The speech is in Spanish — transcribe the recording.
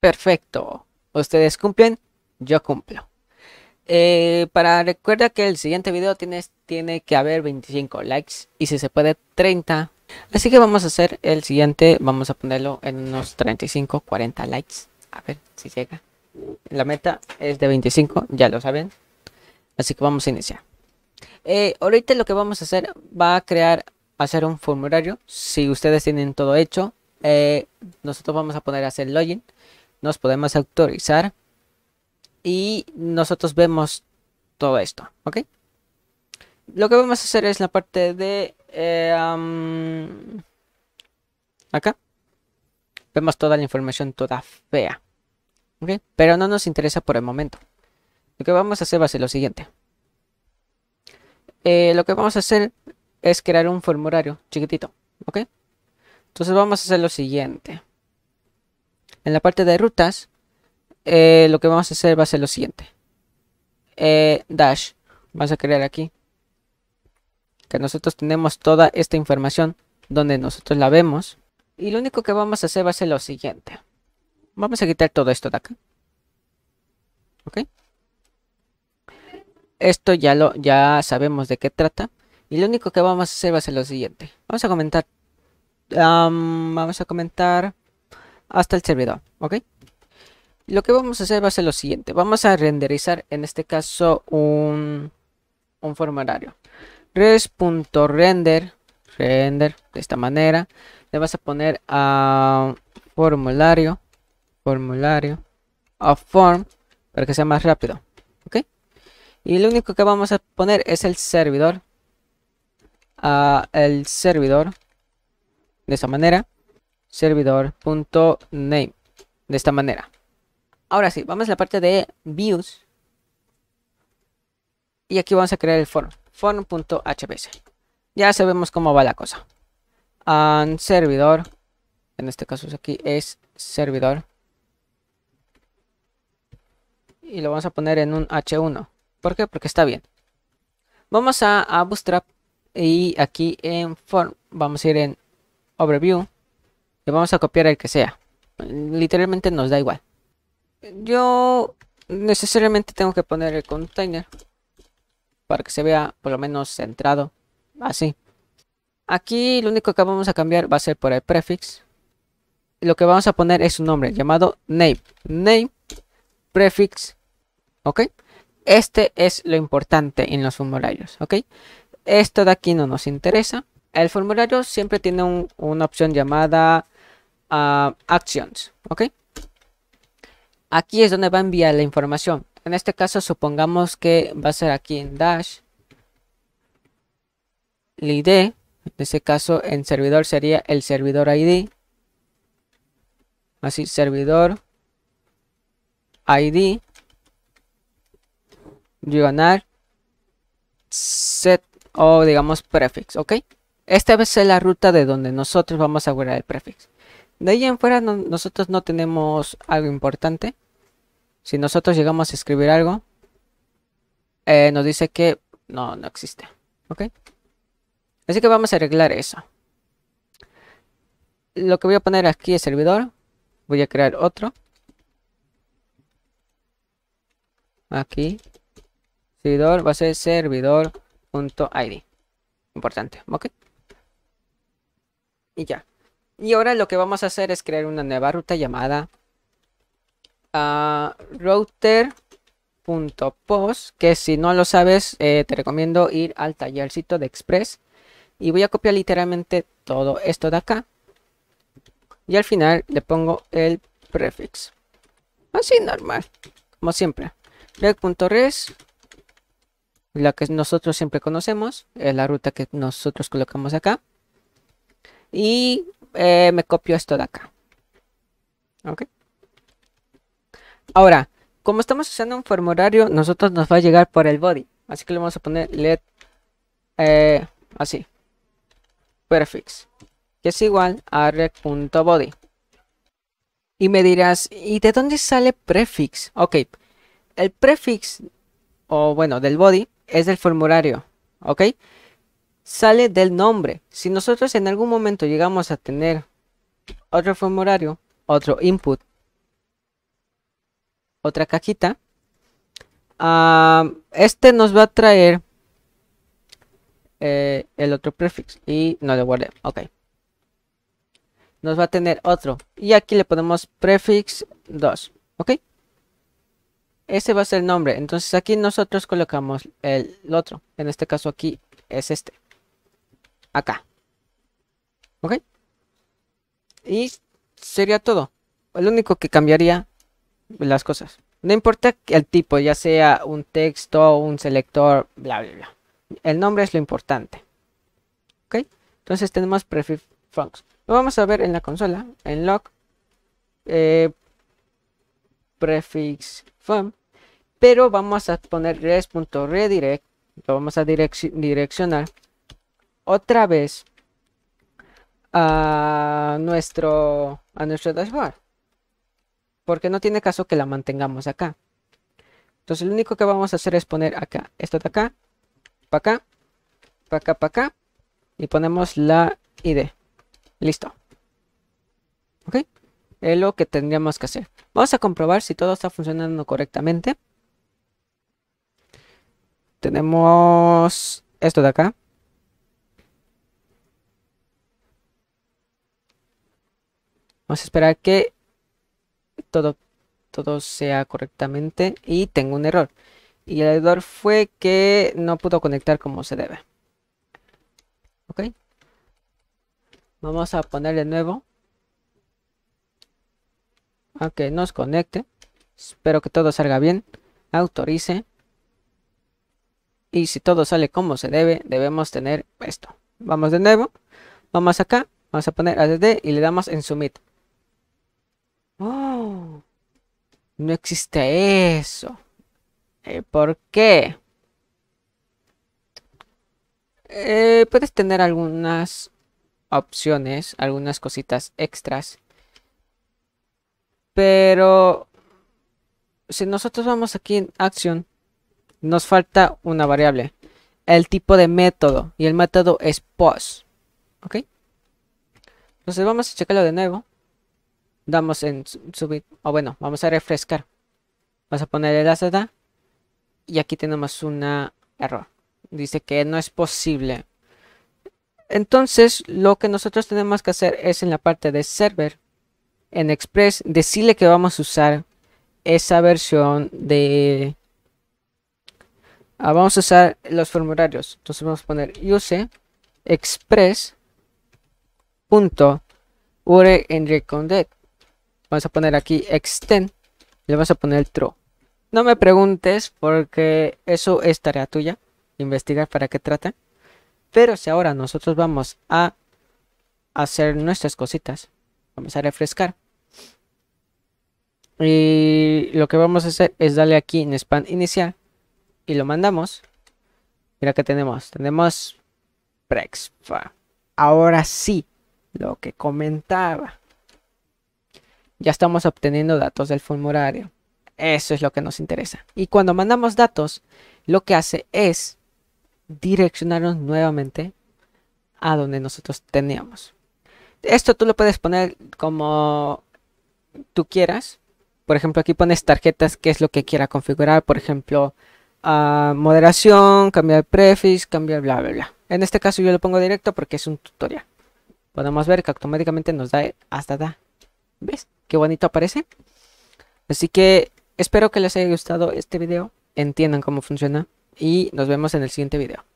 Perfecto. Ustedes cumplen, yo cumplo. Eh, para recuerda que el siguiente video tiene, tiene que haber 25 likes y si se puede 30. Así que vamos a hacer el siguiente, vamos a ponerlo en unos 35, 40 likes. A ver si llega. La meta es de 25, ya lo saben. Así que vamos a iniciar. Eh, ahorita lo que vamos a hacer va a crear, hacer un formulario. Si ustedes tienen todo hecho, eh, nosotros vamos a poner a hacer login nos podemos autorizar y nosotros vemos todo esto, ¿ok? Lo que vamos a hacer es la parte de... Eh, acá. Vemos toda la información toda fea. ¿Ok? Pero no nos interesa por el momento. Lo que vamos a hacer va a ser lo siguiente. Eh, lo que vamos a hacer es crear un formulario chiquitito. ¿Ok? Entonces vamos a hacer lo siguiente. En la parte de rutas, eh, lo que vamos a hacer va a ser lo siguiente. Eh, dash, vamos a crear aquí. Que nosotros tenemos toda esta información donde nosotros la vemos. Y lo único que vamos a hacer va a ser lo siguiente. Vamos a quitar todo esto de acá. ¿Ok? Esto ya, lo, ya sabemos de qué trata. Y lo único que vamos a hacer va a ser lo siguiente. Vamos a comentar. vamos a comentar hasta el servidor, ¿ok? Lo que vamos a hacer va a ser lo siguiente. Vamos a renderizar, en este caso, un, formulario. Res.render, render, de esta manera. Le vas a poner a formulario, formulario, a form, para que sea más rápido, ¿ok? Y lo único que vamos a poner es el servidor. A el servidor, de esta manera servidor.name. De esta manera. Ahora sí, vamos a la parte de views. Y aquí vamos a crear el form. Form.hbs Ya sabemos cómo va la cosa. And servidor. En este caso aquí es servidor. Y lo vamos a poner en un h1. ¿Por qué? Porque está bien. Vamos a, a Bootstrap. Y aquí en form. Vamos a ir en overview. Le vamos a copiar el que sea. Literalmente nos da igual. Yo necesariamente tengo que poner el container para que se vea por lo menos centrado. Así. Aquí lo único que vamos a cambiar va a ser por el prefix. Lo que vamos a poner es un nombre llamado name. Name, prefix, ¿ok? Este es lo importante en los formularios, ¿ok? Esto de aquí no nos interesa el formulario siempre tiene una opción llamada ah, Actions, ¿ok? Aquí es donde va a enviar la información. En este caso supongamos que va a ser aquí en Dash. El ID, en este caso en servidor sería el servidor ID. Así, servidor ID. Diagonal. Set o digamos prefix, ¿ok? Esta vez es la ruta de donde nosotros vamos a guardar el prefix. De ahí en fuera nosotros no tenemos algo importante. Si nosotros llegamos a escribir algo, eh, nos dice que no, no existe. ¿Ok? Así que vamos a arreglar eso. Lo que voy a poner aquí es servidor. Voy a crear otro. Aquí. Servidor va a ser servidor.id. Importante. ¿Ok? Y ya. Y ahora lo que vamos a hacer es crear una nueva ruta llamada ah, router.pos, que si no lo sabes, eh, te recomiendo ir al tallercito de Express. Y voy a copiar literalmente todo esto de acá. Y al final le pongo el prefix. Así normal, como siempre. res la que nosotros siempre conocemos, es la ruta que nosotros colocamos acá. Y eh, me copio esto de acá. ¿Ok? Ahora, como estamos usando un formulario, nosotros nos va a llegar por el body. Así que le vamos a poner let eh, así. Prefix. Que es igual a red.body Y me dirás, ¿y de dónde sale prefix? Ok. El prefix, o bueno, del body, es del formulario. ¿Ok? sale del nombre. Si nosotros en algún momento llegamos a tener otro formulario, otro input, otra cajita, ah, este nos va a traer eh, el otro prefix y no le guardé, ok. Nos va a tener otro y aquí le ponemos prefix 2, ok. Ese va a ser el nombre, entonces aquí nosotros colocamos el otro, en este caso aquí es este acá. ¿Ok? Y sería todo. Lo único que cambiaría las cosas. No importa el tipo, ya sea un texto, un selector, bla, bla, bla. El nombre es lo importante. ¿Ok? Entonces tenemos prefix funcs Lo vamos a ver en la consola, en log, eh, prefix fun. Pero vamos a poner res.redirect, lo vamos a direccionar otra vez a nuestro, a nuestro dashboard. Porque no tiene caso que la mantengamos acá. Entonces lo único que vamos a hacer es poner acá, esto de acá, para acá, para acá, para acá. Y ponemos la ID. Listo. ¿Ok? Es lo que tendríamos que hacer. Vamos a comprobar si todo está funcionando correctamente. Tenemos esto de acá. Vamos a esperar que todo, todo sea correctamente y tengo un error. Y el error fue que no pudo conectar como se debe. Ok. Vamos a poner de nuevo. Ok, que nos conecte. Espero que todo salga bien. Autorice. Y si todo sale como se debe, debemos tener esto. Vamos de nuevo. Vamos acá. Vamos a poner ADD y le damos en Submit. Oh, no existe eso. Eh, ¿Por qué? Eh, puedes tener algunas opciones, algunas cositas extras. Pero si nosotros vamos aquí en Action, nos falta una variable. El tipo de método. Y el método es POS. ¿Ok? Entonces vamos a checarlo de nuevo damos en subir, o bueno, vamos a refrescar. Vamos a poner el asada y aquí tenemos una error. Dice que no es posible. Entonces, lo que nosotros tenemos que hacer es en la parte de server, en Express, decirle que vamos a usar esa versión de... Ah, vamos a usar los formularios. Entonces vamos a poner use ure en recondect Vamos a poner aquí extend. Le vamos a poner true. No me preguntes porque eso es tarea tuya. Investigar para qué trata. Pero si ahora nosotros vamos a hacer nuestras cositas. Vamos a refrescar. Y lo que vamos a hacer es darle aquí en spam inicial. Y lo mandamos. Mira que tenemos. Tenemos Prexfa. Ahora sí. Lo que comentaba ya estamos obteniendo datos del formulario. Eso es lo que nos interesa. Y cuando mandamos datos, lo que hace es direccionarnos nuevamente a donde nosotros teníamos. Esto tú lo puedes poner como tú quieras. Por ejemplo, aquí pones tarjetas, qué es lo que quiera configurar. Por ejemplo, ah, moderación, cambiar prefix, cambiar bla, bla, bla. En este caso yo lo pongo directo porque es un tutorial. Podemos ver que automáticamente nos da hasta da. ¿Ves? qué bonito aparece. Así que espero que les haya gustado este video, entiendan cómo funciona y nos vemos en el siguiente video.